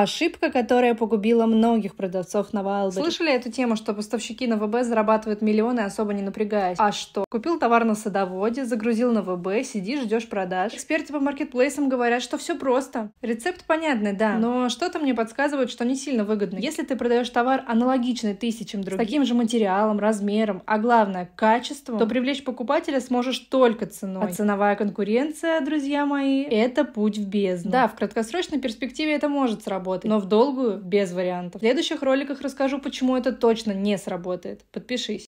Ошибка, которая погубила многих продавцов на Wildberries. Слышали эту тему, что поставщики на ВБ зарабатывают миллионы, особо не напрягаясь? А что? Купил товар на садоводе, загрузил на ВБ, сидишь, ждешь продаж. Эксперты по маркетплейсам говорят, что все просто. Рецепт понятный, да, но что-то мне подсказывает, что не сильно выгодно. Если ты продаешь товар аналогичный тысячам других, с таким же материалом, размером, а главное, качеством, то привлечь покупателя сможешь только ценой. А ценовая конкуренция, друзья мои, это путь в бездну. Да, в краткосрочной перспективе это может сработать сработать. Но в долгую без вариантов. В следующих роликах расскажу, почему это точно не сработает. Подпишись.